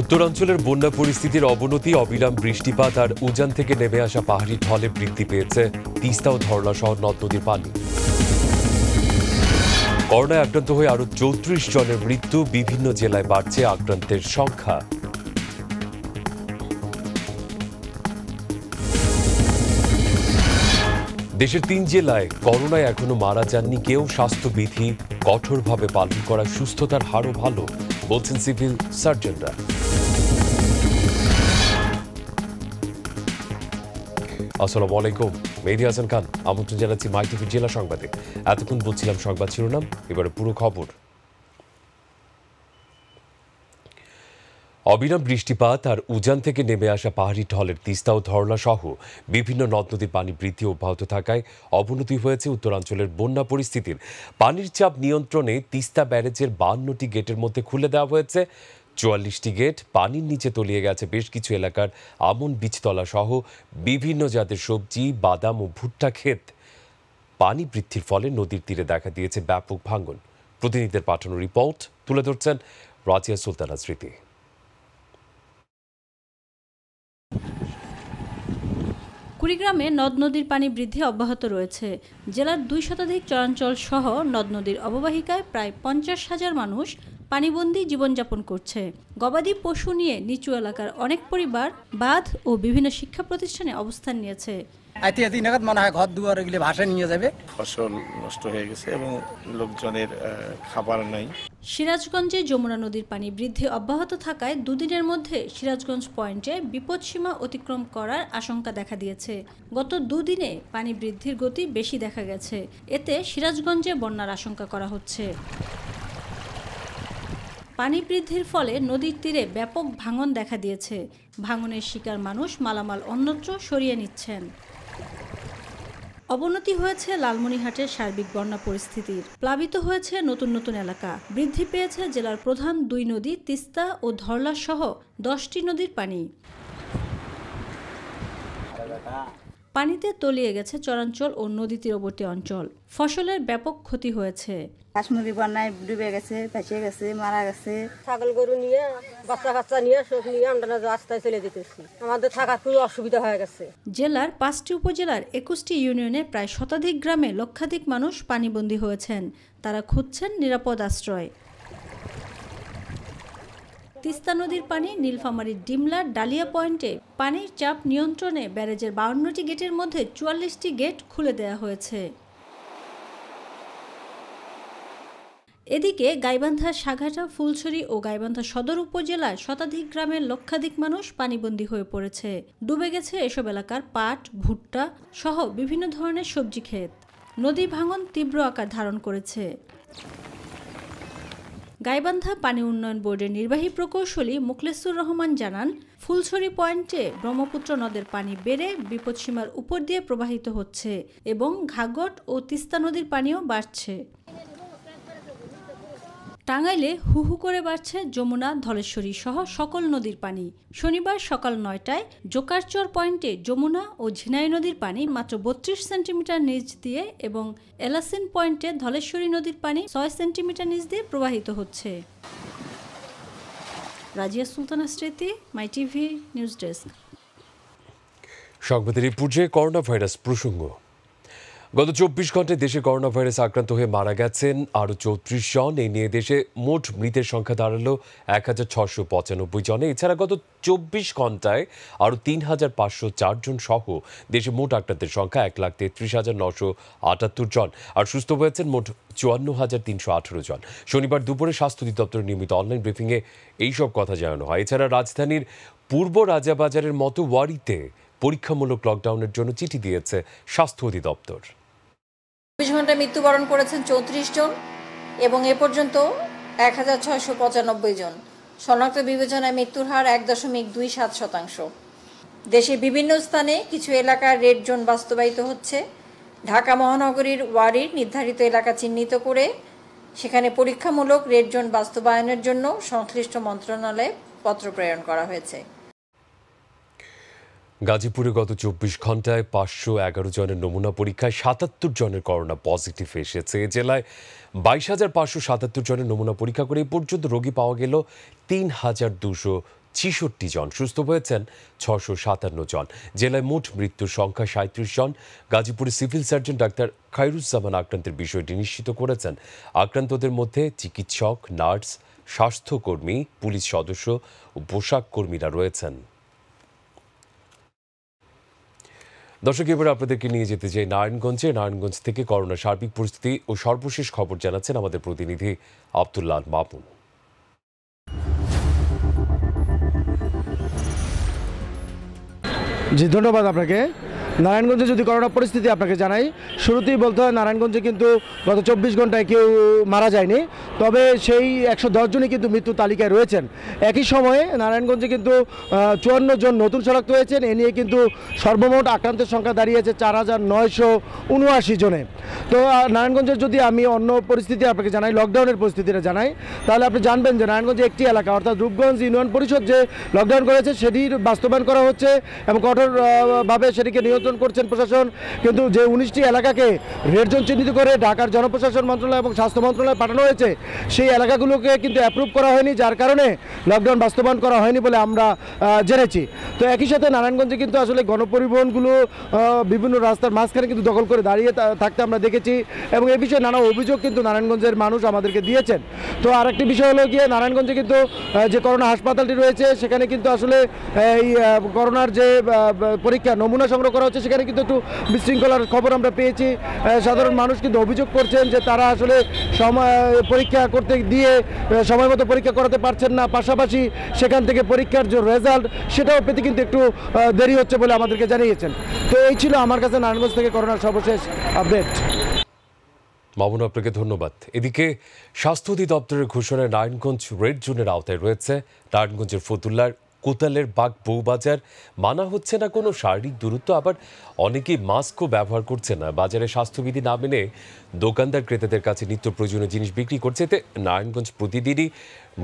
উত্তরাঞ্চলের বন্যা পরিস্থিতির অবনতি অবিরাম বৃষ্টিপাত আর উজান থেকে নেমে আসা পাহাড়ি ঢলে বৃদ্ধি পেয়েছে তিস্তা ও ধরলা সহ নদ নদীর পানি করোনায় আক্রান্ত হয়ে আরও চৌত্রিশ জনের মৃত্যু বিভিন্ন জেলায় বাড়ছে আক্রান্তের সংখ্যা দেশের তিন জেলায় করোনায় এখনো মারা যাননি কেউ স্বাস্থ্যবিধি কঠোরভাবে পালন করা সুস্থতার হারও ভালো বলছেন সিভিল সার্জনরা আসসালামু আলাইকুম মেহদি হাসান খান আমন্ত্রণ জানাচ্ছি মাই জেলা সংবাদে এতক্ষণ বলছিলাম সংবাদ শিরোনাম এবারে পুরো খবর অবিরাম বৃষ্টিপাত আর উজান থেকে নেমে আসা পাহাড়ি ঢলের তিস্তা ও ধরলা সহ বিভিন্ন নদ নদীর পানি বৃদ্ধি অব্যাহত থাকায় অবনতি হয়েছে উত্তরাঞ্চলের বন্যা পরিস্থিতির পানির চাপ নিয়ন্ত্রণে তিস্তা ব্যারেজের বান্নটি গেটের মধ্যে খুলে দেওয়া হয়েছে চুয়াল্লিশটি গেট পানির নিচে তলিয়ে গেছে বেশ কিছু এলাকার আমন বীজতলা সহ বিভিন্ন জাতের সবজি বাদাম ও ভুট্টা ক্ষেত পানি বৃদ্ধির ফলে নদীর তীরে দেখা দিয়েছে ব্যাপক ভাঙ্গন প্রতিনিধিদের পাঠানো রিপোর্ট তুলে ধরছেন রাজিয়া সুলতানা স্মৃতি কুড়িগ্রামে নদ নদীর পানি বৃদ্ধি অব্যাহত রয়েছে জেলার দুই শতাধিক চরাঞ্চল সহ নদ নদীর অববাহিকায় প্রায় পঞ্চাশ হাজার মানুষ পানিবন্দী জীবনযাপন করছে গবাদি পশু নিয়ে নিচু এলাকার অনেক পরিবার বাঁধ ও বিভিন্ন শিক্ষা প্রতিষ্ঠানে অবস্থান নিয়েছে সিরাজগঞ্জে যমুনা নদীর পানি বৃদ্ধি অব্যাহত থাকায় দুদিনের মধ্যে সিরাজগঞ্জ পয়েন্টে বিপদসীমা অতিক্রম করার আশঙ্কা দেখা দিয়েছে গত দুদিনে পানি বৃদ্ধির গতি বেশি দেখা গেছে এতে সিরাজগঞ্জে বন্যার আশঙ্কা করা হচ্ছে পানি বৃদ্ধির ফলে নদীর তীরে ব্যাপক ভাঙন দেখা দিয়েছে ভাঙনের শিকার মানুষ মালামাল অন্যত্র সরিয়ে নিচ্ছেন অবনতি হয়েছে লালমনিহাটের সার্বিক বন্যা পরিস্থিতির প্লাবিত হয়েছে নতুন নতুন এলাকা বৃদ্ধি পেয়েছে জেলার প্রধান দুই নদী তিস্তা ও ধরলা সহ দশটি নদীর পানি পানিতে তলিয়ে গেছে চরাঞ্চল ও নদী তীরবর্তী অঞ্চল ফসলের ব্যাপক ক্ষতি হয়েছে কাশ্মীরি বন্যায় ডুবে গেছে ভেসে গেছে মারা গেছে ছাগল গরু নিয়ে বাচ্চা কাচ্চা নিয়ে সব নিয়ে আমরা রাস্তায় চলে যেতেছি আমাদের থাকার খুবই অসুবিধা হয়ে গেছে জেলার পাঁচটি উপজেলার একুশটি ইউনিয়নে প্রায় শতাধিক গ্রামে লক্ষাধিক মানুষ পানিবন্দী হয়েছেন তারা খুঁজছেন নিরাপদ আশ্রয় তিস্তা নদীর পানি নীলফামারীর ডিমলার ডালিয়া পয়েন্টে পানির চাপ নিয়ন্ত্রণে ব্যারেজের বাউন্নটি গেটের মধ্যে চুয়াল্লিশটি গেট খুলে দেওয়া হয়েছে এদিকে গাইবান্ধা সাঘাটা ফুলছড়ি ও গাইবান্ধা সদর উপজেলায় শতাধিক গ্রামের লক্ষাধিক মানুষ পানিবন্দী হয়ে পড়েছে ডুবে গেছে এসব এলাকার পাট ভুট্টা সহ বিভিন্ন ধরনের সবজি ক্ষেত নদী ভাঙন তীব্র আকার ধারণ করেছে গাইবান্ধা পানি উন্নয়ন বোর্ডের নির্বাহী প্রকৌশলী মুখলেসুর রহমান জানান ফুলছড়ি পয়েন্টে ব্রহ্মপুত্র নদের পানি বেড়ে বিপদসীমার উপর দিয়ে প্রবাহিত হচ্ছে এবং ঘাগট ও তিস্তা নদীর পানিও বাড়ছে টাঙ্গাইলে হু হু করে বাড়ছে যমুনা ধলেশ্বরী সহ সকল নদীর পানি শনিবার সকাল নয়টায় জোকারচর পয়েন্টে যমুনা ও ঝিনাই নদীর পানি মাত্র বত্রিশ সেন্টিমিটার নিচ দিয়ে এবং এলাসিন পয়েন্টে ধলেশ্বরী নদীর পানি ছয় সেন্টিমিটার নিচ দিয়ে প্রবাহিত হচ্ছে রাজিয়া সুলতানা স্মৃতি মাই টিভি নিউজ ডেস্ক সংবাদের এই পর্যায়ে করোনা ভাইরাস প্রসঙ্গ গত চব্বিশ ঘন্টায় দেশে করোনা ভাইরাস আক্রান্ত হয়ে মারা গেছেন আরও চৌত্রিশ জন এই নিয়ে দেশে মোট মৃতের সংখ্যা দাঁড়ালো এক হাজার ছশো পঁচানব্বই জনে এছাড়া গত চব্বিশ ঘন্টায় আরও তিন হাজার পাঁচশো চারজন সহ দেশে মোট আক্রান্তের সংখ্যা এক লাখ তেত্রিশ হাজার নশো আটাত্তর জন আর সুস্থ হয়েছেন মোট চুয়ান্ন হাজার তিনশো আঠেরো জন শনিবার দুপুরে স্বাস্থ্য অধিদপ্তরের নিয়মিত অনলাইন ব্রিফিংয়ে এইসব কথা জানানো হয় এছাড়া রাজধানীর পূর্ব রাজাবাজারের মতো ওয়ারিতে পরীক্ষামূলক লকডাউনের জন্য চিঠি দিয়েছে স্বাস্থ্য অধিদপ্তর চব্বিশ ঘন্টায় মৃত্যুবরণ করেছেন চৌত্রিশ জন এবং এ পর্যন্ত এক হাজার ছয়শো পঁচানব্বই জন শনাক্ত বিবেচনায় মৃত্যুর হার এক দশমিক দুই সাত শতাংশ দেশের বিভিন্ন স্থানে কিছু এলাকার রেড জোন বাস্তবায়িত হচ্ছে ঢাকা মহানগরীর ওয়ারির নির্ধারিত এলাকা চিহ্নিত করে সেখানে পরীক্ষামূলক রেড জোন বাস্তবায়নের জন্য সংশ্লিষ্ট মন্ত্রণালয়ে পত্র প্রেরণ করা হয়েছে গাজীপুরে গত চব্বিশ ঘন্টায় পাঁচশো এগারো জনের নমুনা পরীক্ষায় সাতাত্তর জনের করোনা পজিটিভ এসেছে জেলায় বাইশ হাজার পাঁচশো সাতাত্তর জনের নমুনা পরীক্ষা করে এ পর্যন্ত রোগী পাওয়া গেল তিন হাজার দুশো ছিষট্টি জন সুস্থ হয়েছেন ছশো সাতান্ন জন জেলায় মোট মৃত্যুর সংখ্যা সাঁত্রিশ জন গাজীপুরে সিভিল সার্জন ডাক্তার খায়রুজ্জামান আক্রান্তের বিষয়টি নিশ্চিত করেছেন আক্রান্তদের মধ্যে চিকিৎসক নার্স স্বাস্থ্যকর্মী পুলিশ সদস্য ও পোশাক কর্মীরা রয়েছেন দর্শক এবারে আপনাদেরকে নিয়ে যেতে চাই নারায়ণগঞ্জে নারায়ণগঞ্জ থেকে করোনা সার্বিক পরিস্থিতি ও সর্বশেষ খবর জানাচ্ছেন আমাদের প্রতিনিধি আবদুল্লাহ মামুন জি ধন্যবাদ আপনাকে নারায়ণগঞ্জে যদি করোনা পরিস্থিতি আপনাকে জানাই শুরুতেই বলতে হয় নারায়ণগঞ্জে কিন্তু গত চব্বিশ ঘন্টায় কেউ মারা যায়নি তবে সেই একশো জনই কিন্তু মৃত্যু তালিকায় রয়েছেন একই সময়ে নারায়ণগঞ্জে কিন্তু চুয়ান্ন জন নতুন শনাক্ত হয়েছেন এ নিয়ে কিন্তু সর্বমোট আক্রান্তের সংখ্যা দাঁড়িয়েছে চার হাজার নয়শো উনআশি জনে তো নারায়ণগঞ্জের যদি আমি অন্য পরিস্থিতি আপনাকে জানাই লকডাউনের পরিস্থিতিটা জানাই তাহলে আপনি জানবেন যে নারায়ণগঞ্জে একটি এলাকা অর্থাৎ রূপগঞ্জ ইউনিয়ন পরিষদ যে লকডাউন করেছে সেটির বাস্তবায়ন করা হচ্ছে এবং কঠোরভাবে সেটিকে নিয়ন্ত্রণ অর্জন করছেন প্রশাসন কিন্তু যে উনিশটি এলাকাকে রেড জোন চিহ্নিত করে ঢাকার জনপ্রশাসন মন্ত্রণালয় এবং স্বাস্থ্য মন্ত্রণালয়ে পাঠানো হয়েছে সেই এলাকাগুলোকে কিন্তু অ্যাপ্রুভ করা হয়নি যার কারণে লকডাউন বাস্তবায়ন করা হয়নি বলে আমরা জেনেছি তো একই সাথে নারায়ণগঞ্জে কিন্তু আসলে গণপরিবহনগুলো বিভিন্ন রাস্তার মাঝখানে কিন্তু দখল করে দাঁড়িয়ে থাকতে আমরা দেখেছি এবং এ বিষয়ে নানা অভিযোগ কিন্তু নারায়ণগঞ্জের মানুষ আমাদেরকে দিয়েছেন তো আরেকটি বিষয় হলো গিয়ে নারায়ণগঞ্জে কিন্তু যে করোনা হাসপাতালটি রয়েছে সেখানে কিন্তু আসলে এই করোনার যে পরীক্ষা নমুনা সংগ্রহ করা হচ্ছে সেখানে কিন্তু একটু বিশৃঙ্খলার খবর আমরা পেয়েছি সাধারণ মানুষ কিন্তু অভিযোগ করছেন যে তারা আসলে সময় পরীক্ষা করতে দিয়ে সময় মতো পরীক্ষা করাতে পারছেন না পাশাপাশি সেখান থেকে পরীক্ষার যে রেজাল্ট সেটাও পেতে কিন্তু একটু দেরি হচ্ছে বলে আমাদেরকে জানিয়েছেন তো এই ছিল আমার কাছে নারায়ণগঞ্জ থেকে করোনার সর্বশেষ আপডেট মামুন আপনাকে ধন্যবাদ এদিকে স্বাস্থ্য অধিদপ্তরের ঘোষণায় নারায়ণগঞ্জ রেড জোনের আওতায় রয়েছে নারায়ণগঞ্জের ফতুল্লার কোতালের বাগ বউবাজার মানা হচ্ছে না কোনো শারীরিক দূরত্ব আবার অনেকেই মাস্কও ব্যবহার করছে না বাজারে স্বাস্থ্যবিধি না মেনে দোকানদার ক্রেতাদের কাছে নিত্য প্রয়োজনীয় জিনিস বিক্রি করছে এতে নারায়ণগঞ্জ প্রতিদিনই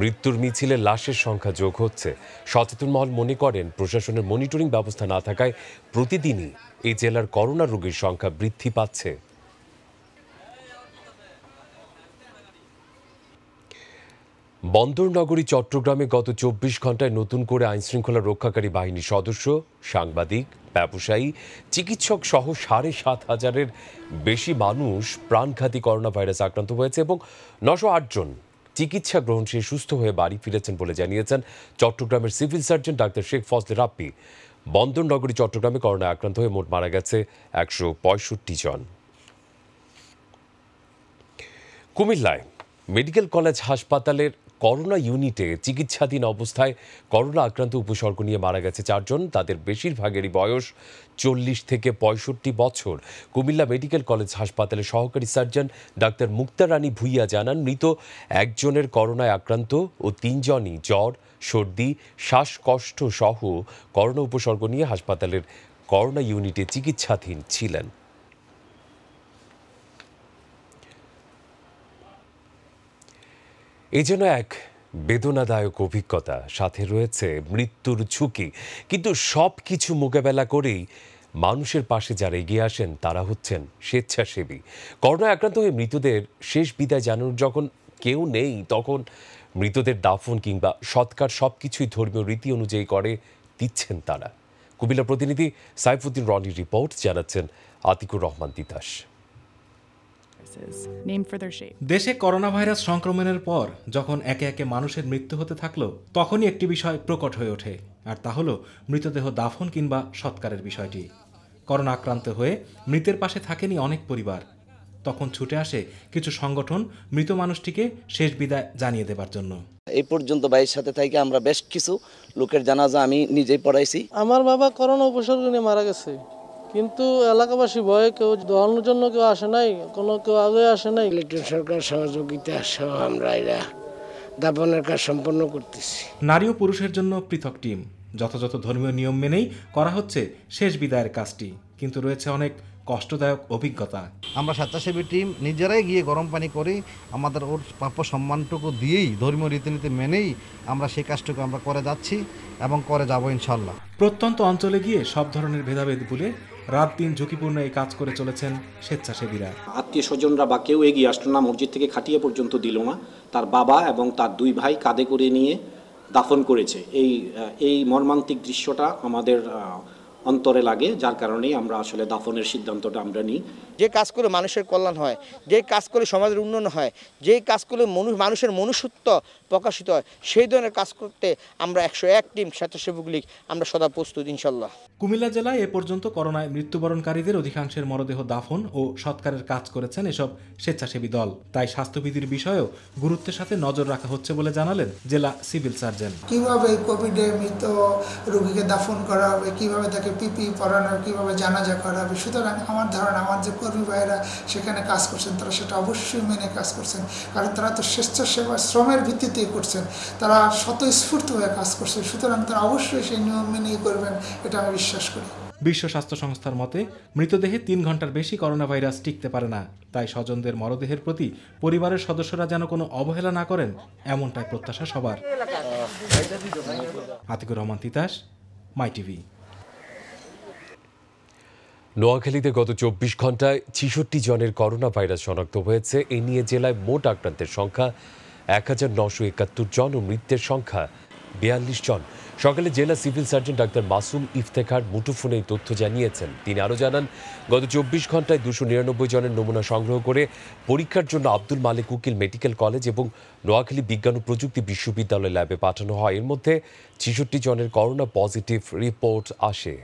মৃত্যুর মিছিলে লাশের সংখ্যা যোগ হচ্ছে সচেতন মহল মনে করেন প্রশাসনের মনিটরিং ব্যবস্থা না থাকায় প্রতিদিনই এই জেলার করোনা রোগীর সংখ্যা বৃদ্ধি পাচ্ছে বন্দরনগরী চট্টগ্রামে গত চব্বিশ ঘন্টায় নতুন করে আইনশৃঙ্খলা রক্ষাকারী বাহিনীর সদস্য সাংবাদিক ব্যবসায়ী চিকিৎসক সহ সাড়ে সাত হাজারের বেশি মানুষ প্রাণঘাতী করোনা ভাইরাস আক্রান্ত হয়েছে এবং নশো আটজন চিকিৎসা গ্রহণ শেষে সুস্থ হয়ে বাড়ি ফিরেছেন বলে জানিয়েছেন চট্টগ্রামের civil surgeon doctor Sheikh Fazle Rappi বন্দরনগরী চট্টগ্রামে করোনা আক্রান্ত হয়ে মোট মারা গেছে একশো পঁয়ষট্টি জন কুমিল্লায় মেডিকেল কলেজ হাসপাতালের করোনা ইউনিটে চিকিৎসাধীন অবস্থায় করোনা আক্রান্ত উপসর্গ নিয়ে মারা গেছে চারজন তাদের বেশিরভাগেরই বয়স চল্লিশ থেকে পঁয়ষট্টি বছর কুমিল্লা মেডিকেল কলেজ হাসপাতালের সহকারী সার্জন ডাক্তার মুক্তারানী ভুইয়া জানান মৃত একজনের করোনায় আক্রান্ত ও তিনজনই জ্বর সর্দি শ্বাসকষ্ট সহ করোনা উপসর্গ নিয়ে হাসপাতালের করোনা ইউনিটে চিকিৎসাধীন ছিলেন এই যেন এক বেদনাদায়ক অভিজ্ঞতা সাথে রয়েছে মৃত্যুর ঝুঁকি কিন্তু সব কিছু মোকাবেলা করেই মানুষের পাশে যারা এগিয়ে আসেন তারা হচ্ছেন স্বেচ্ছাসেবী করোনায় আক্রান্ত হয়ে মৃতদের শেষ বিদায় জানানোর যখন কেউ নেই তখন মৃতদের দাফন কিংবা সৎকার সব কিছুই ধর্মীয় রীতি অনুযায়ী করে দিচ্ছেন তারা কুমিল্লা প্রতিনিধি সাইফুদ্দিন রনির রিপোর্ট জানাচ্ছেন আতিকুর রহমান তিতাস দেশে করোনা ভাইরাস সংক্রমণের পর যখন একে একে মানুষের মৃত্যু হতে থাকলো তখনই একটি বিষয় প্রকট হয়ে ওঠে আর তা হলো মৃতদেহ দাফন কিংবা সৎকারের বিষয়টি করোনা আক্রান্ত হয়ে মৃতের পাশে থাকেনি অনেক পরিবার তখন ছুটে আসে কিছু সংগঠন মৃত মানুষটিকে শেষ বিদায় জানিয়ে দেবার জন্য এই পর্যন্ত ভাইয়ের সাথে থাকি আমরা বেশ কিছু লোকের জানাজা আমি নিজেই পড়াইছি আমার বাবা করোনা উপসর্গ নিয়ে মারা গেছে কিন্তু এলাকাবাসী ভয়ে কেউ দোহানোর জন্য কেউ আসে নাই কোনো কেউ আগে আসে নাই ইলেকট্রিক সরকার সহযোগিতা সহ আমরা এরা দাপনের কাজ সম্পন্ন করতেছি নারী ও পুরুষের জন্য পৃথক টিম যথাযথ ধর্মীয় নিয়ম মেনেই করা হচ্ছে শেষ বিদায়ের কাজটি কিন্তু রয়েছে অনেক কষ্টদায়ক অভিজ্ঞতা আমরা স্বেচ্ছাসেবী টিম নিজেরাই গিয়ে গরম পানি করি আমাদের ওর প্রাপ্য সম্মানটুকু দিয়েই ধর্মীয় রীতিনীতি মেনেই আমরা সেই কাজটুকু আমরা করে যাচ্ছি এবং করে যাব ইনশাল্লাহ প্রত্যন্ত অঞ্চলে গিয়ে সব ধরনের ভেদাভেদ ভুলে রাত দিন ঝুঁকিপূর্ণ এই কাজ করে চলেছেন স্বেচ্ছাসেবীরা আত্মীয় স্বজনরা বা কেউ এগিয়ে আসলো না মসজিদ থেকে খাটিয়ে পর্যন্ত দিল না তার বাবা এবং তার দুই ভাই কাঁধে করে নিয়ে দাফন করেছে এই এই মর্মান্তিক দৃশ্যটা আমাদের অন্তরে লাগে যার কারণেই আমরা আসলে দাফনের সিদ্ধান্তটা আমরা নিই যে কাজ করে মানুষের কল্যাণ হয় যে কাজ করে সমাজের উন্নয়ন হয় যে কাজ করে মানুষের মনুষ্যত্ব প্রকাশিত হয় সেই ধরনের কাজ করতে আমরা একশো এক টিম স্বেচ্ছাসেবক লীগ আমরা সদা প্রস্তুত ইনশাল্লাহ কুমিল্লা জেলায় এ পর্যন্ত করোনায় মৃত্যুবরণকারীদের অধিকাংশের মরদেহ দাফন ও সৎকারের কাজ করেছেন এসব স্বেচ্ছাসেবী দল তাই স্বাস্থ্যবিধির বিষয়েও গুরুত্বের সাথে নজর রাখা হচ্ছে বলে জানালেন জেলা সিভিল সার্জন কিভাবে কোভিডে মৃত রোগীকে দাফন করা হবে কিভাবে তাকে তাদেরকে পিপি পড়ানোর কীভাবে জানা যা করা হবে সুতরাং আমার ধারণা আমার যে কর্মী ভাইয়েরা সেখানে কাজ করছেন তারা সেটা অবশ্যই মেনে কাজ করছেন কারণ তারা তো স্বেচ্ছাসেবা শ্রমের ভিত্তিতেই করছেন তারা স্বতঃস্ফূর্তভাবে কাজ করছেন সুতরাং তারা অবশ্যই সেই নিয়ম মেনেই করবেন এটা আমি বিশ্বাস করি বিশ্ব স্বাস্থ্য সংস্থার মতে মৃতদেহে তিন ঘন্টার বেশি করোনা ভাইরাস টিকতে পারে না তাই স্বজনদের মরদেহের প্রতি পরিবারের সদস্যরা যেন কোনো অবহেলা না করেন এমনটাই প্রত্যাশা সবার আতিকুর রহমান তিতাস মাই টিভি নোয়াখালীতে গত চব্বিশ ঘন্টায় ছিষট্টি জনের করোনা ভাইরাস শনাক্ত হয়েছে এ নিয়ে জেলায় মোট আক্রান্তের সংখ্যা এক হাজার নশো একাত্তর জন ও মৃত্যের সংখ্যা বিয়াল্লিশ জন সকালে জেলা civil surgeon doctor Masum Iftekhar মুঠোফোনে এই তথ্য জানিয়েছেন তিনি আরও জানান গত চব্বিশ ঘন্টায় দুশো নিরানব্বই জনের নমুনা সংগ্রহ করে পরীক্ষার জন্য আব্দুল মালিক উকিল মেডিকেল কলেজ এবং নোয়াখালী বিজ্ঞান ও প্রযুক্তি বিশ্ববিদ্যালয় ল্যাবে পাঠানো হয় এর মধ্যে ছেষট্টি জনের করোনা পজিটিভ রিপোর্ট আসে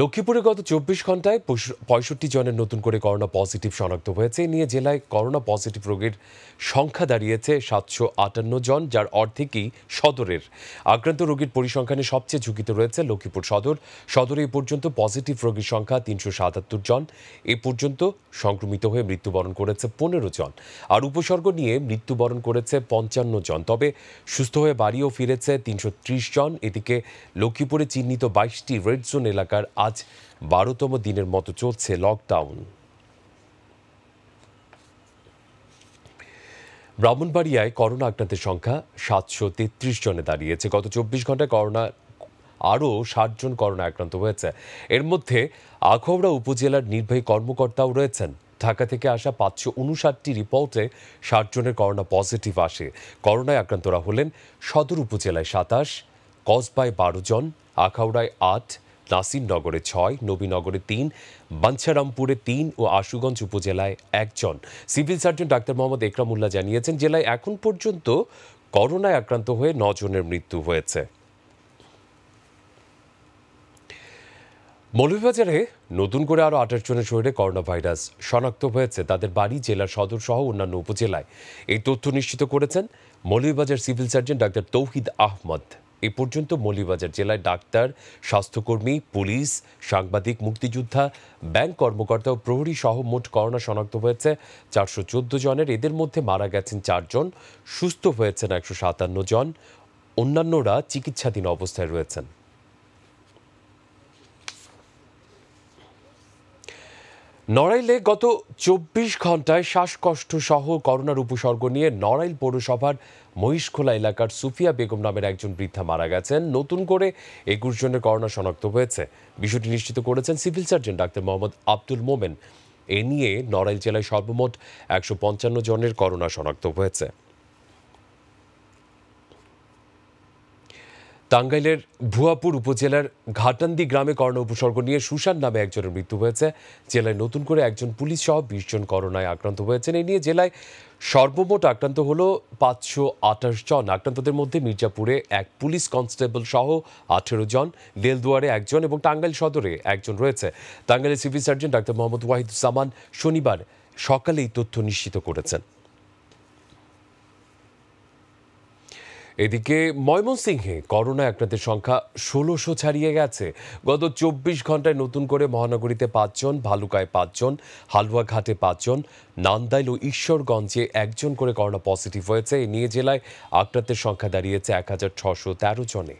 লক্ষ্মীপুরে গত চব্বিশ ঘন্টায় পঁয়ষট্টি জনের নতুন করে করোনা পজিটিভ শনাক্ত হয়েছে নিয়ে জেলায় করোনা পজিটিভ রোগের সংখ্যা দাঁড়িয়েছে সাতশো আটান্ন জন যার অর্ধেকই সদরের আক্রান্ত রোগীর পরিসংখ্যানে সবচেয়ে ঝুঁকিতে রয়েছে লক্ষ্মীপুর সদর সদরে এ পর্যন্ত পজিটিভ রোগীর সংখ্যা তিনশো সাতাত্তর জন এ পর্যন্ত সংক্রমিত হয়ে মৃত্যুবরণ করেছে পনেরো জন আর উপসর্গ নিয়ে মৃত্যুবরণ করেছে পঞ্চান্ন জন তবে সুস্থ হয়ে বাড়িও ফিরেছে তিনশো জন এদিকে লক্ষ্মীপুরে চিহ্নিত বাইশটি রেড জোন এলাকার আজ বারোতম দিনের মতো চলছে লকডাউন ব্রাহ্মণবাড়িয়ায় করোনা আক্রান্তের সংখ্যা সাতশো তেত্রিশ জনে দাঁড়িয়েছে গত চব্বিশ ঘন্টায় করোনা আরও ষাটজন করোনা আক্রান্ত হয়েছে এর মধ্যে আখবরা উপজেলার নির্বাহী কর্মকর্তাও রয়েছেন ঢাকা থেকে আসা পাঁচশো উনষাটটি রিপোর্টে ষাট জনের করোনা পজিটিভ আসে করোনায় আক্রান্তরা হলেন সদর উপজেলায় সাতাশ কসবায় বারো জন আখাউড়ায় আট নাসিরনগরে ছয় নবীনগরে তিন বাঞ্ছারামপুরে তিন ও আশুগঞ্জ উপজেলায় একজন civil surgeon doctor Mohammad Ekramullah জানিয়েছেন জেলায় এখন পর্যন্ত করোনায় আক্রান্ত হয়ে নজনের মৃত্যু হয়েছে মৌলভীবাজারে নতুন করে আরও আঠাশ জনের শরীরে করোনা ভাইরাস শনাক্ত হয়েছে তাদের বাড়ি জেলা সদর সহ অন্যান্য উপজেলায় এই তথ্য নিশ্চিত করেছেন Moulvibazar civil surgeon doctor Touhid Ahmed এ পর্যন্ত মৌলভীবাজার জেলায় ডাক্তার স্বাস্থ্যকর্মী পুলিশ সাংবাদিক মুক্তিযোদ্ধা ব্যাংক কর্মকর্তা ও প্রহরী সহ মোট করোনা শনাক্ত হয়েছে চারশো জনের এদের মধ্যে মারা গেছেন চারজন সুস্থ হয়েছেন একশো সাতান্ন জন অন্যান্যরা চিকিৎসাধীন অবস্থায় রয়েছেন নড়াইলে গত চব্বিশ ঘন্টায় শ্বাসকষ্ট সহ করোনার উপসর্গ নিয়ে নড়াইল পৌরসভার মহিষখোলা এলাকার সুফিয়া বেগম নামের একজন বৃদ্ধা মারা গেছেন নতুন করে একুশ জনের করোনা শনাক্ত হয়েছে বিষয়টি নিশ্চিত করেছেন civil surgeon doctor Mohammad Abdul Momen এ নিয়ে নড়াইল জেলায় সর্বমোট একশো পঞ্চান্ন জনের করোনা শনাক্ত হয়েছে টাঙ্গাইলের ভুয়াপুর উপজেলার ঘাটান্দি গ্রামে করোনা উপসর্গ নিয়ে সুশান নামে একজনের মৃত্যু হয়েছে জেলায় নতুন করে একজন পুলিশ সহ বিশ জন করোনায় আক্রান্ত হয়েছেন এ নিয়ে জেলায় সর্বমোট আক্রান্ত হল পাঁচশো আঠাশ জন আক্রান্তদের মধ্যে মির্জাপুরে এক পুলিশ কনস্টেবল সহ আঠেরো জন দেলদুয়ারে একজন এবং টাঙ্গাইল সদরে একজন রয়েছে টাঙ্গাইলের civil surgeon doctor Mohammad Wahiduzzaman শনিবার সকালেই তথ্য নিশ্চিত করেছেন এদিকে ময়মনসিংহে করোনা আক্রান্তের সংখ্যা ষোলোশো ছাড়িয়ে গেছে গত চব্বিশ ঘন্টায় নতুন করে মহানগরীতে পাঁচজন ভালুকায় পাঁচজন হালুয়াঘাটে পাঁচজন নান্দাইল ও ঈশ্বরগঞ্জে একজন করে করোনা পজিটিভ হয়েছে এ নিয়ে জেলায় আক্রান্তের সংখ্যা দাঁড়িয়েছে এক হাজার ছশো তেরো জনে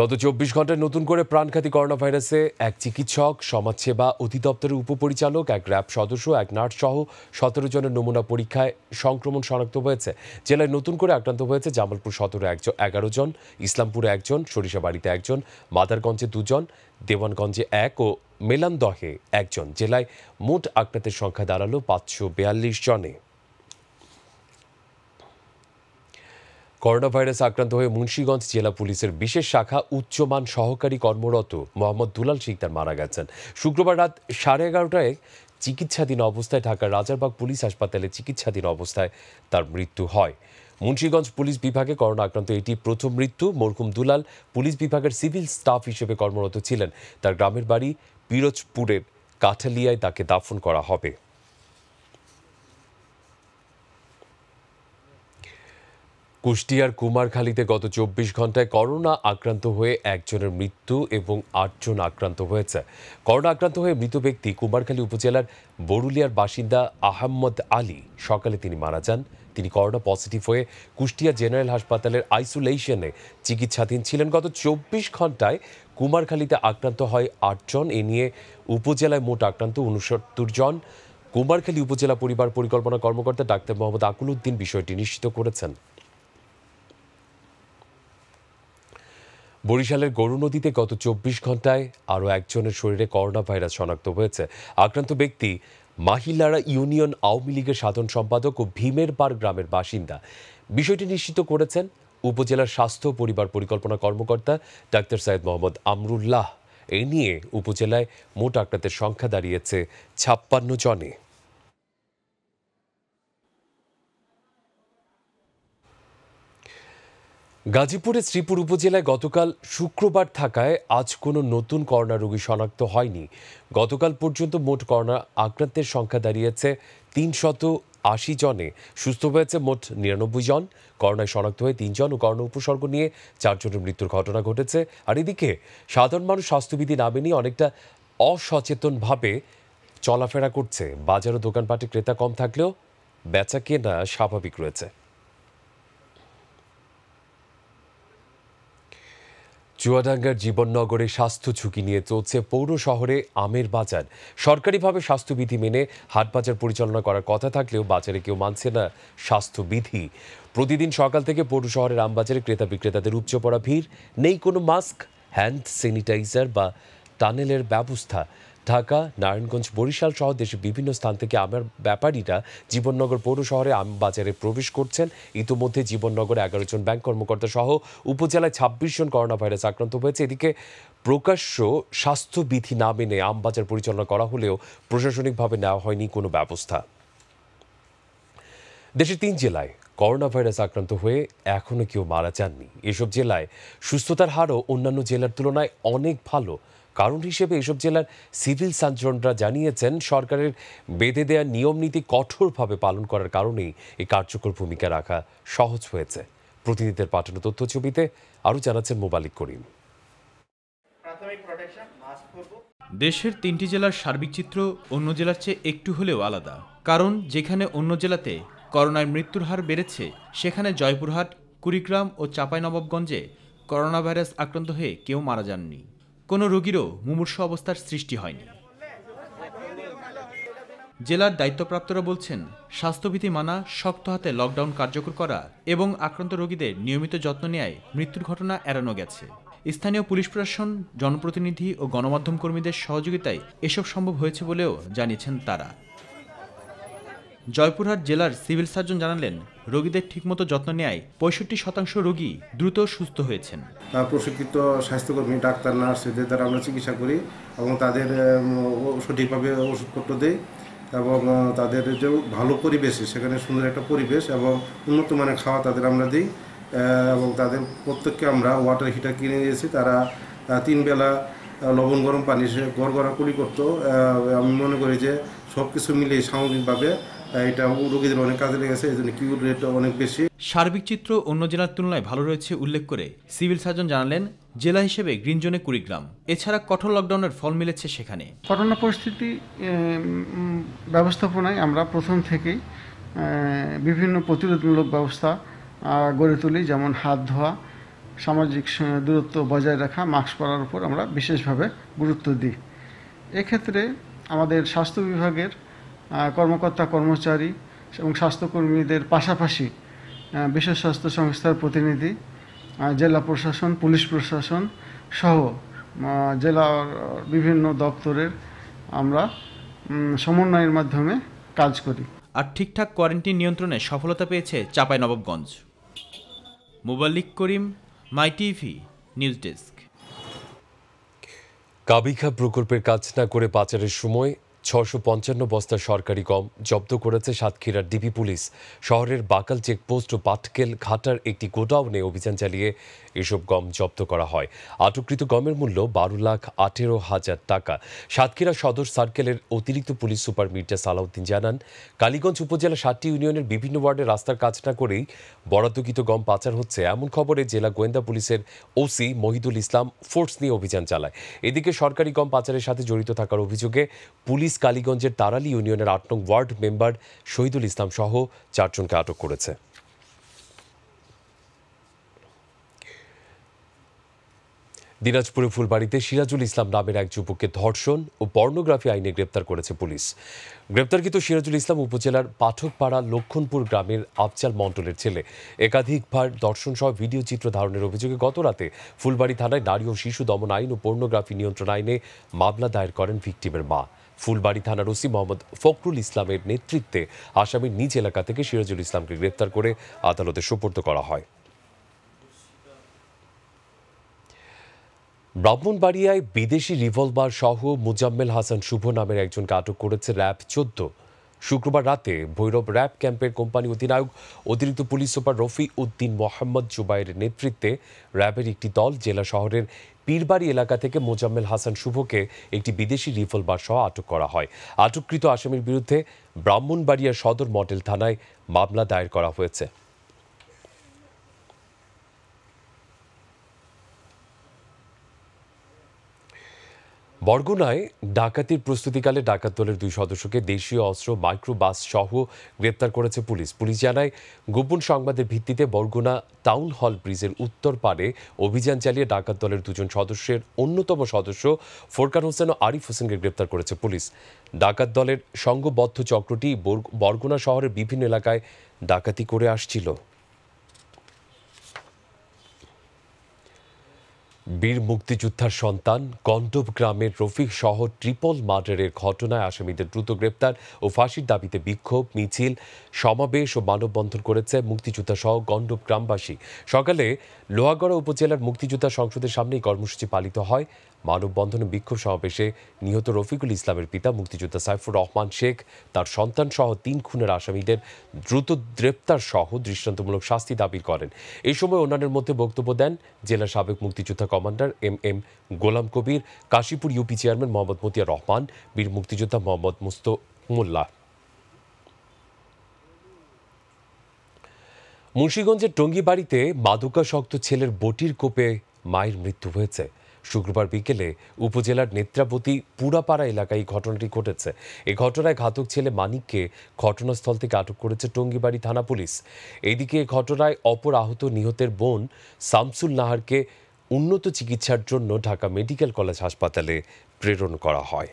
গত চব্বিশ ঘন্টায় নতুন করে প্রাণঘাতী করোনা ভাইরাসে এক চিকিৎসক সমাজসেবা অধিদপ্তরের উপপরিচালক এক র্যাব সদস্য এক নার্স সহ সতেরো জনের নমুনা পরীক্ষায় সংক্রমণ শনাক্ত হয়েছে জেলায় নতুন করে আক্রান্ত হয়েছে জামালপুর সতেরো একজন এগারো জন ইসলামপুরে একজন সরিষাবাড়িতে একজন মাদারগঞ্জে দুজন দেওয়ানগঞ্জে এক ও মেলান্দহে একজন জেলায় মোট আক্রান্তের সংখ্যা দাঁড়ালো পাঁচশো বেয়াল্লিশ জনে করোনা ভাইরাস আক্রান্ত হয়ে মুন্সীগঞ্জ জেলা পুলিশের বিশেষ শাখা উচ্চমান সহকারী কর্মরত মোহাম্মদ দুলাল তার মারা গেছেন শুক্রবার রাত সাড়ে এগারোটায় চিকিৎসাধীন অবস্থায় ঢাকার রাজারবাগ পুলিশ হাসপাতালে চিকিৎসাধীন অবস্থায় তার মৃত্যু হয় মুন্সীগঞ্জ পুলিশ বিভাগে করোনা আক্রান্ত এটি প্রথম মৃত্যু মরকুম দুলাল পুলিশ বিভাগের সিভিল স্টাফ হিসেবে কর্মরত ছিলেন তার গ্রামের বাড়ি পিরোজপুরের কাঠালিয়ায় তাকে দাফন করা হবে কুষ্টিয়ার কুমারখালীতে গত চব্বিশ ঘন্টায় করোনা আক্রান্ত হয়ে একজনের মৃত্যু এবং আটজন আক্রান্ত হয়েছে করোনা আক্রান্ত হয়ে মৃত ব্যক্তি কুমারখালী উপজেলার বরুলিয়ার বাসিন্দা আহম্মদ আলী সকালে তিনি মারা যান তিনি করোনা পজিটিভ হয়ে কুষ্টিয়া জেনারেল হাসপাতালের আইসোলেশনে চিকিৎসাধীন ছিলেন গত চব্বিশ ঘন্টায় কুমারখালীতে আক্রান্ত হয় আটজন এ নিয়ে উপজেলায় মোট আক্রান্ত উনসত্তর জন কুমারখালী উপজেলা পরিবার পরিকল্পনা কর্মকর্তা ডাক্তার মোহাম্মদ উদ্দিন বিষয়টি নিশ্চিত করেছেন বরিশালের গরু নদীতে গত চব্বিশ ঘন্টায় আরও একজনের শরীরে করোনা ভাইরাস শনাক্ত হয়েছে আক্রান্ত ব্যক্তি মাহিলারা ইউনিয়ন আওয়ামী লীগের সাধারণ সম্পাদক ও ভীমের পার গ্রামের বাসিন্দা বিষয়টি নিশ্চিত করেছেন উপজেলার স্বাস্থ্য পরিবার পরিকল্পনা কর্মকর্তা ডাক্তার সাইদ মোহাম্মদ আমরুল্লাহ এ নিয়ে উপজেলায় মোট আক্রান্তের সংখ্যা দাঁড়িয়েছে ছাপ্পান্ন জনে গাজীপুরের শ্রীপুর উপজেলায় গতকাল শুক্রবার থাকায় আজ কোনো নতুন করোনা রোগী শনাক্ত হয়নি গতকাল পর্যন্ত মোট করোনা আক্রান্তের সংখ্যা দাঁড়িয়েছে তিনশত আশি জনে সুস্থ হয়েছে মোট নিরানব্বই জন করোনায় শনাক্ত হয়ে তিনজন ও করোনা উপসর্গ নিয়ে চারজনের মৃত্যুর ঘটনা ঘটেছে আর এদিকে সাধারণ মানুষ স্বাস্থ্যবিধি না মেনে অনেকটা অসচেতনভাবে চলাফেরা করছে বাজার ও দোকানপাটে ক্রেতা কম থাকলেও বেচা কেনা স্বাভাবিক রয়েছে চুয়াডাঙ্গার জীবননগরে স্বাস্থ্য ঝুঁকি নিয়ে চলছে পৌর শহরে আমের বাজার সরকারিভাবে স্বাস্থ্যবিধি মেনে হাট বাজার পরিচালনা করার কথা থাকলেও বাজারে কেউ মানছে না স্বাস্থ্যবিধি প্রতিদিন সকাল থেকে পৌর শহরের আমবাজারে ক্রেতা বিক্রেতাদের উপচে পড়া ভিড় নেই কোনো মাস্ক হ্যান্ড স্যানিটাইজার বা টানেলের ব্যবস্থা ঢাকা নারায়ণগঞ্জ বরিশাল সহ দেশের বিভিন্ন স্থান থেকে আমের ব্যাপারীরা জীবননগর পৌর শহরে আম বাজারে প্রবেশ করছেন ইতিমধ্যে জীবননগরে এগারো জন ব্যাংক কর্মকর্তা সহ উপজেলায় ছাব্বিশ জন করোনা ভাইরাস আক্রান্ত হয়েছে এদিকে প্রকাশ্য স্বাস্থ্যবিধি না মেনে আম বাজার পরিচালনা করা হলেও প্রশাসনিকভাবে নেওয়া হয়নি কোনো ব্যবস্থা দেশের তিন জেলায় করোনা ভাইরাস আক্রান্ত হয়ে এখনও কেউ মারা যাননি এসব জেলায় সুস্থতার হারও অন্যান্য জেলার তুলনায় অনেক ভালো কারণ হিসেবে এসব জেলার সিভিল সার্জনরা জানিয়েছেন সরকারের বেঁধে দেওয়া নিয়ম নীতি কঠোরভাবে পালন করার কারণেই এই কার্যকর ভূমিকা রাখা সহজ হয়েছে প্রতিনিধিদের পাঠানো তথ্য ছবিতে আরও জানাচ্ছেন মোবালিক করিম দেশের তিনটি জেলার সার্বিক চিত্র অন্য জেলার চেয়ে একটু হলেও আলাদা কারণ যেখানে অন্য জেলাতে করোনায় মৃত্যুর হার বেড়েছে সেখানে জয়পুরহাট কুড়িগ্রাম ও চাঁপাইনবাবগঞ্জে করোনা ভাইরাস আক্রান্ত হয়ে কেউ মারা যাননি কোনো রোগীরও মুমূর্ষ অবস্থার সৃষ্টি হয়নি জেলার দায়িত্বপ্রাপ্তরা বলছেন স্বাস্থ্যবিধি মানা শক্ত হাতে লকডাউন কার্যকর করা এবং আক্রান্ত রোগীদের নিয়মিত যত্ন নেয় মৃত্যুর ঘটনা এড়ানো গেছে স্থানীয় পুলিশ প্রশাসন জনপ্রতিনিধি ও গণমাধ্যম কর্মীদের সহযোগিতায় এসব সম্ভব হয়েছে বলেও জানিয়েছেন তারা জয়পুরহাট জেলার সিভিল সার্জন জানালেন রোগীদের ঠিকমতো যত্ন নেয় পঁয়ষট্টি শতাংশ রোগী দ্রুত সুস্থ হয়েছেন প্রশিক্ষিত স্বাস্থ্যকর্মী ডাক্তার নার্স এদের দ্বারা আমরা চিকিৎসা করি এবং তাদের সঠিকভাবে ওষুধপত্র দেই এবং তাদের যে ভালো পরিবেশে সেখানে সুন্দর একটা পরিবেশ এবং উন্নত মানের খাওয়া তাদের আমরা দিই এবং তাদের প্রত্যেককে আমরা ওয়াটার হিটার কিনে দিয়েছি তারা তিন বেলা লবণ গরম পানি সে করি করতো আমি মনে করি যে সব কিছু মিলিয়ে সামগ্রিকভাবে এটা রোগীদের অনেক কাজে লেগেছে এই জন্য কিউর রেট অনেক বেশি সার্বিক চিত্র অন্য জেলার তুলনায় ভালো রয়েছে উল্লেখ করে সিভিল সার্জন জানালেন জেলা হিসেবে গ্রিন জোনে কুড়িগ্রাম এছাড়া কঠোর লকডাউনের ফল মিলেছে সেখানে করোনা পরিস্থিতি ব্যবস্থাপনায় আমরা প্রথম থেকেই বিভিন্ন প্রতিরোধমূলক ব্যবস্থা গড়ে তুলি যেমন হাত ধোয়া সামাজিক দূরত্ব বজায় রাখা মাস্ক পরার উপর আমরা বিশেষভাবে গুরুত্ব দিই এক্ষেত্রে আমাদের স্বাস্থ্য বিভাগের কর্মকর্তা কর্মচারী এবং স্বাস্থ্যকর্মীদের পাশাপাশি বিশ্ব স্বাস্থ্য সংস্থার প্রতিনিধি জেলা প্রশাসন পুলিশ প্রশাসন সহ জেলার বিভিন্ন দপ্তরের আমরা সমন্বয়ের মাধ্যমে কাজ করি আর ঠিকঠাক কোয়ারেন্টিন নিয়ন্ত্রণে সফলতা পেয়েছে Chapai Nawabganj Mobaliq Karim my TV news desk কাবিখা প্রকল্পের কাজ না করে পাচারের সময় ছশো পঞ্চান্ন বস্তা সরকারি গম জব্দ করেছে সাতক্ষীরার ডিবি পুলিশ শহরের বাকাল চেকপোস্ট ও পাটকেল ঘাটার একটি গোডাউনে অভিযান চালিয়ে এসব গম জব্দ করা হয় আটককৃত গমের মূল্য বারো লাখ আঠেরো হাজার টাকা সাতক্ষীরা সদর সার্কেলের অতিরিক্ত পুলিশ সুপার মির্জা সালাউদ্দিন জানান কালীগঞ্জ উপজেলা সাতটি ইউনিয়নের বিভিন্ন ওয়ার্ডে রাস্তার কাজ না করেই বরাদ্দকৃত গম পাচার হচ্ছে এমন খবরে জেলা গোয়েন্দা পুলিশের ওসি মহিদুল ইসলাম ফোর্স নিয়ে অভিযান চালায় এদিকে সরকারি গম পাচারের সাথে জড়িত থাকার অভিযোগে পুলিশ কালীগঞ্জের তারালি ইউনিয়নের আট নং ওয়ার্ড মেম্বার শহীদুল ইসলাম সহ চারজনকে আটক করেছে দিনাজপুরে ফুলবাড়িতে সিরাজুল ইসলাম নামের এক যুবককে ধর্ষণ ও পর্নোগ্রাফি আইনে গ্রেপ্তার করেছে পুলিশ গ্রেপ্তারকৃত সিরাজুল ইসলাম উপজেলার পাঠকপাড়া লক্ষণপুর গ্রামের আফজাল মণ্ডলের ছেলে একাধিকবার দর্শন সহ ভিডিও চিত্র ধারণের অভিযোগে গত রাতে ফুলবাড়ি থানায় নারী ও শিশু দমন আইন ও পর্নোগ্রাফি নিয়ন্ত্রণ আইনে মামলা দায়ের করেন ভিকটিমের মা ফুলবাড়ি থানার ওসি মোহাম্মদ ফখরুল ইসলামের নেতৃত্বে আসামির নিজ এলাকা থেকে সিরাজুল ইসলামকে গ্রেপ্তার করে আদালতে সোপর্দ করা হয় ব্রাহ্মণবাড়িয়ায় বিদেশি রিভলভার সহ মুজাম্মেল হাসান শুভ নামের একজনকে আটক করেছে র্যাব চোদ্দ শুক্রবার রাতে ভৈরব র্যাব ক্যাম্পের কোম্পানি অধিনায়ক অতিরিক্ত পুলিশ সুপার রফি উদ্দিন মোহাম্মদ জুবাইয়ের নেতৃত্বে র্যাবের একটি দল জেলা শহরের পীরবাড়ি এলাকা থেকে মোজাম্মেল হাসান শুভকে একটি বিদেশি রিভলভার সহ আটক করা হয় আটককৃত আসামির বিরুদ্ধে ব্রাহ্মণবাড়িয়া সদর মডেল থানায় মামলা দায়ের করা হয়েছে বরগুনায় ডাকাতির প্রস্তুতিকালে ডাকাত দলের দুই সদস্যকে দেশীয় অস্ত্র মাইক্রোবাস সহ গ্রেপ্তার করেছে পুলিশ পুলিশ জানায় গোপন সংবাদের ভিত্তিতে বরগুনা টাউন হল ব্রিজের উত্তর পারে অভিযান চালিয়ে ডাকাত দলের দুজন সদস্যের অন্যতম সদস্য ফোরকান হোসেন ও আরিফ হোসেনকে গ্রেপ্তার করেছে পুলিশ ডাকাত দলের সংঘবদ্ধ চক্রটি বরগুনা শহরের বিভিন্ন এলাকায় ডাকাতি করে আসছিল বীর মুক্তিযোদ্ধার সন্তান কণ্ডব গ্রামের রফিক সহ ট্রিপল মার্ডারের ঘটনায় আসামিদের দ্রুত গ্রেপ্তার ও ফাঁসির দাবিতে বিক্ষোভ মিছিল সমাবেশ ও মানববন্ধন করেছে মুক্তিযোদ্ধা সহ গণ্ডব গ্রামবাসী সকালে লোহাগড়া উপজেলার মুক্তিযোদ্ধা সংসদের সামনেই কর্মসূচি পালিত হয় মানববন্ধনে বিক্ষোভ সমাবেশে নিহত রফিকুল ইসলামের পিতা মুক্তিযোদ্ধা সাইফুর রহমান শেখ তার সন্তান সহ তিন খুনের আসামিদের দ্রুত গ্রেপ্তার সহ দৃষ্টান্তমূলক শাস্তি দাবি করেন এই সময় অন্যান্যের মধ্যে বক্তব্য দেন জেলা সাবেক মুক্তিযোদ্ধা commander M M Golam Kabir Kashipur UP chairman Mohammad Motia Rahman বীর মুক্তিযোদ্ধা মোহাম্মদ মুস্ত মোল্লা মুন্সীগঞ্জের টঙ্গিবাড়িতে মাদকাসক্ত ছেলের বটির কোপে মায়ের মৃত্যু হয়েছে শুক্রবার বিকেলে উপজেলার নেত্রাবতী পুরাপাড়া এলাকায় ঘটনাটি ঘটেছে এই ঘটনায় ঘাতক ছেলে মানিককে ঘটনাস্থল থেকে আটক করেছে টঙ্গিবাড়ি থানা পুলিশ এদিকে ঘটনায় অপর আহত নিহতের বোন সামসুল নাহারকে উন্নত চিকিৎসার জন্য ঢাকা মেডিকেল কলেজ হাসপাতালে প্রেরণ করা হয়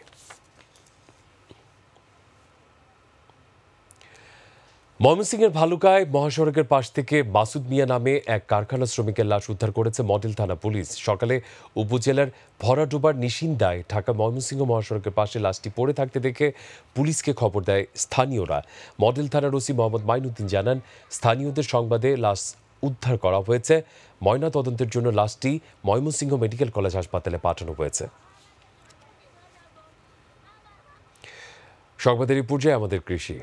ময়মনসিংহের ভালুকায় মহাসড়কের পাশ থেকে মাসুদ মিয়া নামে এক কারখানা শ্রমিকের লাশ উদ্ধার করেছে মডেল থানা পুলিশ সকালে উপজেলার ভরাডুবার নিশিন্দায় ঢাকা ময়মনসিংহ মহাসড়কের পাশে লাশটি পড়ে থাকতে দেখে পুলিশকে খবর দেয় স্থানীয়রা মডেল থানার ওসি মোহাম্মদ মাইনুদ্দিন জানান স্থানীয়দের সংবাদে লাশ উদ্ধার করা হয়েছে ময়না তদন্তের জন্য লাশটি ময়মনসিংহ মেডিকেল কলেজ হাসপাতালে পাঠানো হয়েছে সংবাদের এই পর্যায়ে আমাদের কৃষি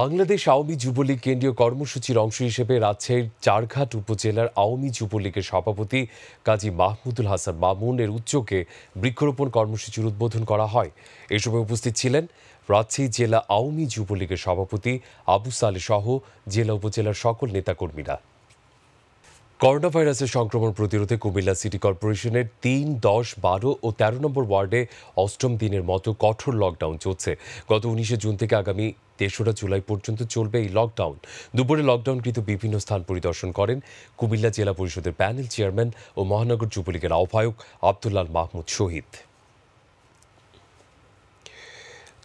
বাংলাদেশ আওয়ামী যুবলীগ কেন্দ্রীয় কর্মসূচির অংশ হিসেবে রাজশাহীর চারঘাট উপজেলার আওয়ামী যুবলীগের সভাপতি কাজী মাহমুদুল হাসান মামুনের উদ্যোগে বৃক্ষরোপণ কর্মসূচির উদ্বোধন করা হয় এ সময় উপস্থিত ছিলেন রাজশাহী জেলা আওয়ামী যুবলীগের সভাপতি আবু সালে সহ জেলা উপজেলার সকল নেতাকর্মীরা করোনা ভাইরাসের সংক্রমণ প্রতিরোধে কুমিল্লা সিটি কর্পোরেশনের তিন দশ বারো ও ১৩ নম্বর ওয়ার্ডে অষ্টম দিনের মতো কঠোর লকডাউন চলছে গত উনিশে জুন থেকে আগামী তেসরা জুলাই পর্যন্ত চলবে এই লকডাউন দুপুরে লকডাউনকৃত বিভিন্ন স্থান পরিদর্শন করেন কুমিল্লা জেলা পরিষদের প্যানেল চেয়ারম্যান ও মহানগর যুবলীগের আহ্বায়ক আবদুল্লাল মাহমুদ শহীদ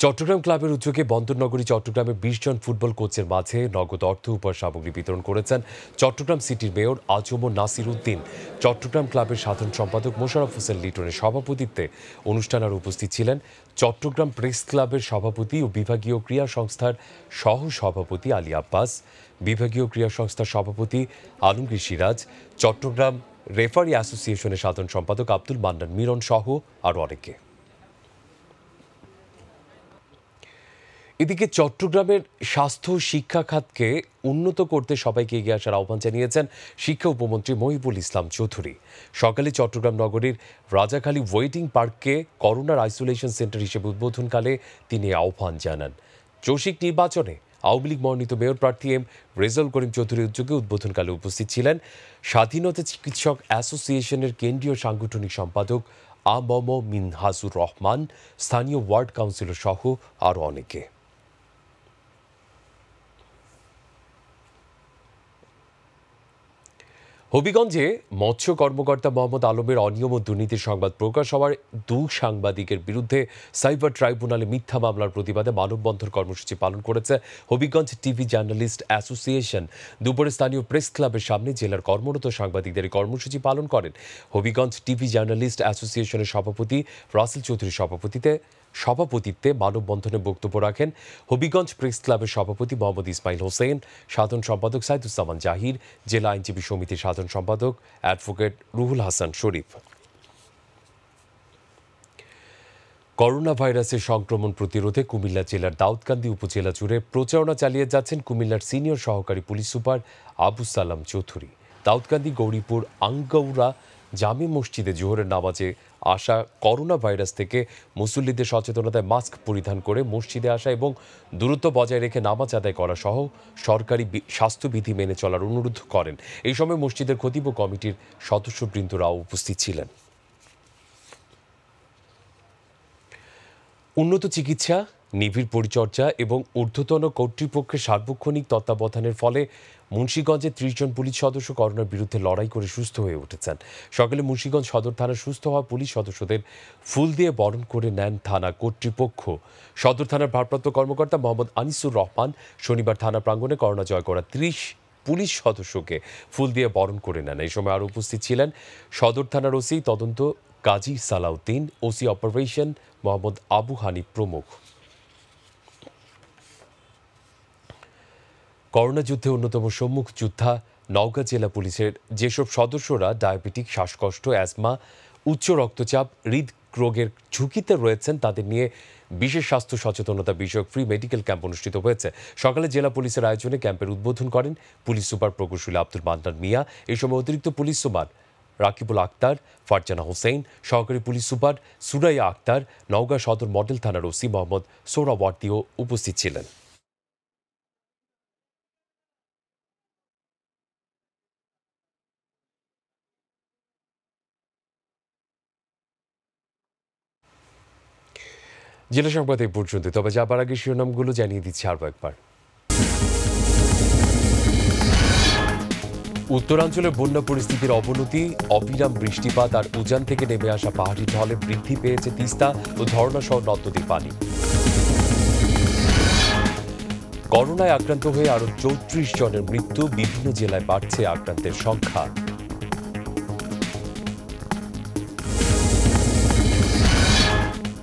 চট্টগ্রাম ক্লাবের উদ্যোগে বন্দরনগরী চট্টগ্রামে বিশ জন ফুটবল কোচের মাঝে নগদ অর্থ উপহার সামগ্রী বিতরণ করেছেন চট্টগ্রাম সিটির মেয়র আজম নাসির উদ্দিন চট্টগ্রাম ক্লাবের সাধারণ সম্পাদক মোশারফ হোসেন লিটনের সভাপতিত্বে অনুষ্ঠানে আর উপস্থিত ছিলেন চট্টগ্রাম প্রেস ক্লাবের সভাপতি ও বিভাগীয় ক্রিয়া সংস্থার সহ সভাপতি আলী আব্বাস বিভাগীয় ক্রিয়া সংস্থার সভাপতি আলমগীর সিরাজ চট্টগ্রাম রেফারি অ্যাসোসিয়েশনের সাধারণ সম্পাদক আব্দুল মান্নান মিরন সহ আরও অনেকে এদিকে চট্টগ্রামের স্বাস্থ্য শিক্ষা খাতকে উন্নত করতে সবাইকে এগিয়ে আসার আহ্বান জানিয়েছেন শিক্ষা উপমন্ত্রী মহিবুল ইসলাম চৌধুরী সকালে চট্টগ্রাম নগরীর রাজাখালী ওয়েটিং পার্ককে করোনার আইসোলেশন সেন্টার হিসেবে উদ্বোধনকালে তিনি আহ্বান জানান চৌশিক নির্বাচনে আওয়ামী লীগ মনোনীত মেয়র প্রার্থী এম রেজল করিম চৌধুরীর উদ্যোগে উদ্বোধনকালে উপস্থিত ছিলেন স্বাধীনতা চিকিৎসক অ্যাসোসিয়েশনের কেন্দ্রীয় সাংগঠনিক সম্পাদক আ ম মিনহাজুর রহমান স্থানীয় ওয়ার্ড কাউন্সিলর সহ আরও অনেকে হবিগঞ্জে মৎস্য কর্মকর্তা মোহাম্মদ আলমের অনিয়ম ও দুর্নীতির সংবাদ প্রকাশ হওয়ার দু সাংবাদিকের বিরুদ্ধে সাইবার ট্রাইব্যুনালে মিথ্যা মামলার প্রতিবাদে মানববন্ধন কর্মসূচি পালন করেছে হবিগঞ্জ টিভি জার্নালিস্ট অ্যাসোসিয়েশন দুপুরে স্থানীয় প্রেস ক্লাবের সামনে জেলার কর্মরত সাংবাদিকদের কর্মসূচি পালন করেন হবিগঞ্জ টিভি জার্নালিস্ট অ্যাসোসিয়েশনের সভাপতি রাসেল চৌধুরীর সভাপতিতে সভাপতিত্বে মানববন্ধনে বক্তব্য রাখেন হবিগঞ্জ প্রেস ক্লাবের সভাপতি মোহাম্মদ ইসমাইল হোসেন সাধারণ সম্পাদক সাইদুজ্জামান জাহির জেলা আইনজীবী সমিতির সাধারণ সম্পাদক অ্যাডভোকেট রুহুল হাসান শরীফ করোনা ভাইরাসের সংক্রমণ প্রতিরোধে কুমিল্লা জেলার দাউদকান্দি উপজেলা জুড়ে প্রচারণা চালিয়ে যাচ্ছেন কুমিল্লার সিনিয়র সহকারী পুলিশ সুপার আবু সালাম চৌধুরী দাউদকান্দি গৌরীপুর আঙ্গৌরা জামি মসজিদে জোহরের নামাজে আসা করোনা ভাইরাস থেকে মুসল্লিদের সচেতনতায় মাস্ক পরিধান করে মসজিদে আসা এবং দূরত্ব বজায় রেখে নামাজ আদায় করা সহ সরকারি স্বাস্থ্যবিধি মেনে চলার অনুরোধ করেন এই সময় মসজিদের খতিব কমিটির সদস্যবৃন্দরাও উপস্থিত ছিলেন উন্নত চিকিৎসা নিবিড় পরিচর্যা এবং ঊর্ধ্বতন কর্তৃপক্ষের সার্বক্ষণিক তত্ত্বাবধানের ফলে মুন্সীগঞ্জে ত্রিশ জন পুলিশ সদস্য করোনার বিরুদ্ধে লড়াই করে সুস্থ হয়ে উঠেছেন সকালে মুন্সীগঞ্জ সদর থানা সুস্থ হওয়া পুলিশ সদস্যদের ফুল দিয়ে বরণ করে নেন থানা কর্তৃপক্ষ সদর থানার ভারপ্রাপ্ত কর্মকর্তা মোহাম্মদ আনিসুর রহমান শনিবার থানা প্রাঙ্গণে করোনা জয় করা ত্রিশ পুলিশ সদস্যকে ফুল দিয়ে বরণ করে নেন এই সময় আরও উপস্থিত ছিলেন সদর থানার ওসি তদন্ত কাজী সালাউদ্দিন ওসি অপারেশন মোহাম্মদ আবু হানি প্রমুখ করোনা যুদ্ধে অন্যতম সম্মুখ যোদ্ধা নওগাঁ জেলা পুলিশের যেসব সদস্যরা ডায়াবেটিক শ্বাসকষ্ট অ্যাজমা উচ্চ রক্তচাপ হৃদরোগের ঝুঁকিতে রয়েছেন তাদের নিয়ে বিশেষ স্বাস্থ্য সচেতনতা বিষয়ক ফ্রি মেডিকেল ক্যাম্প অনুষ্ঠিত হয়েছে সকালে জেলা পুলিশের আয়োজনে ক্যাম্পের উদ্বোধন করেন পুলিশ সুপার প্রকৌশলী আব্দুল মান্নান মিয়া এই সময় অতিরিক্ত পুলিশ সুপার রাকিবুল আক্তার ফারজানা হোসেন সহকারী পুলিশ সুপার সুরাইয়া আক্তার নওগাঁ সদর মডেল থানার ওসি মোহাম্মদ সোহরাওয়ার্দিও উপস্থিত ছিলেন জেলা সংবাদ এই পর্যন্ত তবে যাবার আগে শিরোনামগুলো জানিয়ে দিচ্ছে আরও একবার উত্তরাঞ্চলে বন্যা পরিস্থিতির অবনতি অবিরাম বৃষ্টিপাত আর উজান থেকে নেমে আসা পাহাড়ি ঢলে বৃদ্ধি পেয়েছে তিস্তা ও ধরনা সহ নদ পানি করোনায় আক্রান্ত হয়ে আরও চৌত্রিশ জনের মৃত্যু বিভিন্ন জেলায় বাড়ছে আক্রান্তের সংখ্যা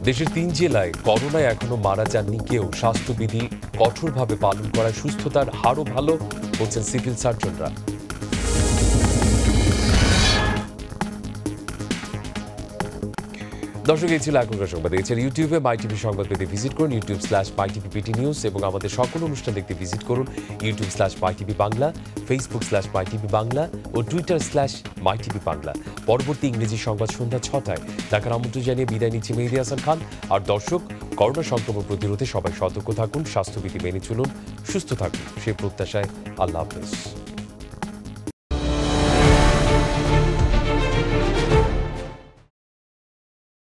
দেশের তিন জেলায় করোনায় এখনো মারা যাননি কেউ স্বাস্থ্যবিধি কঠোরভাবে পালন করায় সুস্থতার হারও ভালো বলছেন সিভিল সার্জনরা দর্শক এই ছিল এখনকার সংবাদ এছাড়া ইউটিউবে মাই টিভি সংবাদ পেতে ভিজিট করুন YouTube slash my TV PT news এবং আমাদের সকল অনুষ্ঠান দেখতে ভিজিট করুন YouTube slash my TV Bangla Facebook slash my TV Bangla ও Twitter slash my TV Bangla পরবর্তী ইংরেজি সংবাদ সন্ধ্যা ছটায় দেখার আমন্ত্রণ জানিয়ে বিদায় নিচ্ছে মেহেদি হাসান খান আর দর্শক করোনা সংক্রমণ প্রতিরোধে সবাই সতর্ক থাকুন স্বাস্থ্যবিধি মেনে চলুন সুস্থ থাকুন সে প্রত্যাশায় আল্লাহ হাফেজ